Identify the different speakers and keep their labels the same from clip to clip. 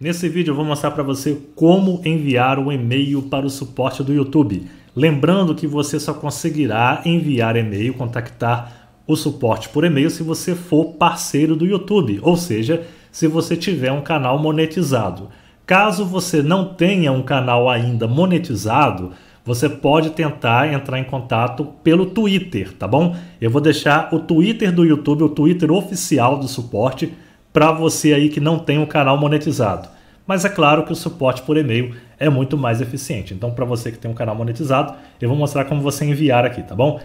Speaker 1: Nesse vídeo eu vou mostrar para você como enviar um e-mail para o suporte do YouTube. Lembrando que você só conseguirá enviar e-mail, contactar o suporte por e-mail se você for parceiro do YouTube, ou seja, se você tiver um canal monetizado. Caso você não tenha um canal ainda monetizado, você pode tentar entrar em contato pelo Twitter, tá bom? Eu vou deixar o Twitter do YouTube, o Twitter oficial do suporte para você aí que não tem um canal monetizado. Mas é claro que o suporte por e-mail é muito mais eficiente. Então, para você que tem um canal monetizado, eu vou mostrar como você enviar aqui, tá bom?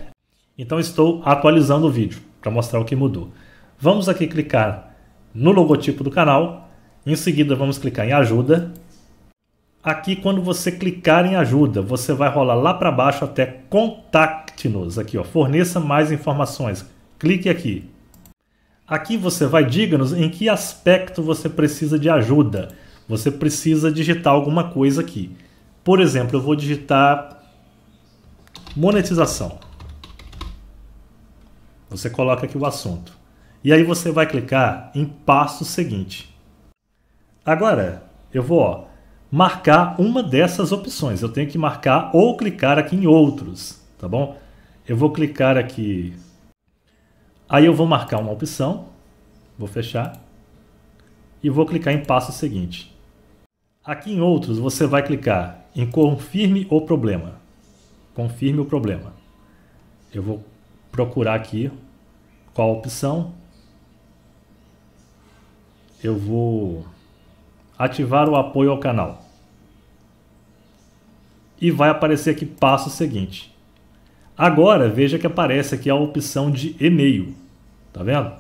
Speaker 1: Então, estou atualizando o vídeo para mostrar o que mudou. Vamos aqui clicar no logotipo do canal. Em seguida, vamos clicar em ajuda. Aqui, quando você clicar em ajuda, você vai rolar lá para baixo até contacte-nos. Aqui, ó, forneça mais informações. Clique aqui. Aqui você vai diga-nos em que aspecto você precisa de ajuda. Você precisa digitar alguma coisa aqui. Por exemplo, eu vou digitar monetização. Você coloca aqui o assunto. E aí você vai clicar em passo seguinte. Agora, eu vou ó, marcar uma dessas opções. Eu tenho que marcar ou clicar aqui em outros, tá bom? Eu vou clicar aqui Aí eu vou marcar uma opção, vou fechar e vou clicar em passo seguinte. Aqui em outros você vai clicar em confirme o problema. Confirme o problema. Eu vou procurar aqui qual opção. Eu vou ativar o apoio ao canal. E vai aparecer aqui passo seguinte. Agora, veja que aparece aqui a opção de e-mail. Tá vendo?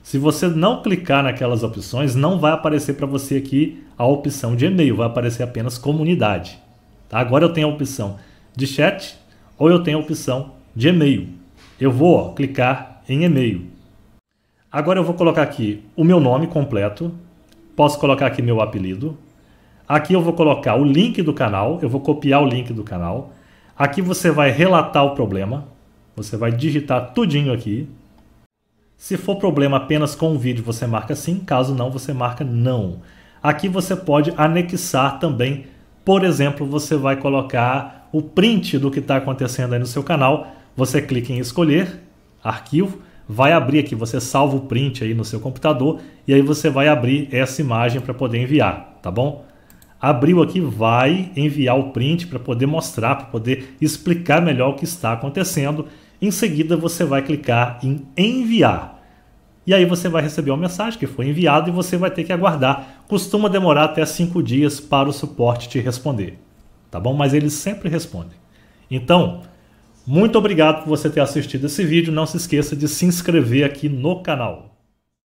Speaker 1: Se você não clicar naquelas opções, não vai aparecer para você aqui a opção de e-mail, vai aparecer apenas comunidade. Tá? Agora eu tenho a opção de chat ou eu tenho a opção de e-mail. Eu vou ó, clicar em e-mail. Agora eu vou colocar aqui o meu nome completo, posso colocar aqui meu apelido. Aqui eu vou colocar o link do canal, eu vou copiar o link do canal. Aqui você vai relatar o problema. Você vai digitar tudinho aqui. Se for problema apenas com o vídeo, você marca sim. Caso não, você marca não. Aqui você pode anexar também. Por exemplo, você vai colocar o print do que está acontecendo aí no seu canal. Você clica em escolher, arquivo, vai abrir aqui, você salva o print aí no seu computador e aí você vai abrir essa imagem para poder enviar, tá bom? abriu aqui, vai enviar o print para poder mostrar, para poder explicar melhor o que está acontecendo. Em seguida, você vai clicar em enviar. E aí você vai receber uma mensagem que foi enviada e você vai ter que aguardar. Costuma demorar até cinco dias para o suporte te responder, tá bom? Mas eles sempre respondem. Então, muito obrigado por você ter assistido esse vídeo. Não se esqueça de se inscrever aqui no canal.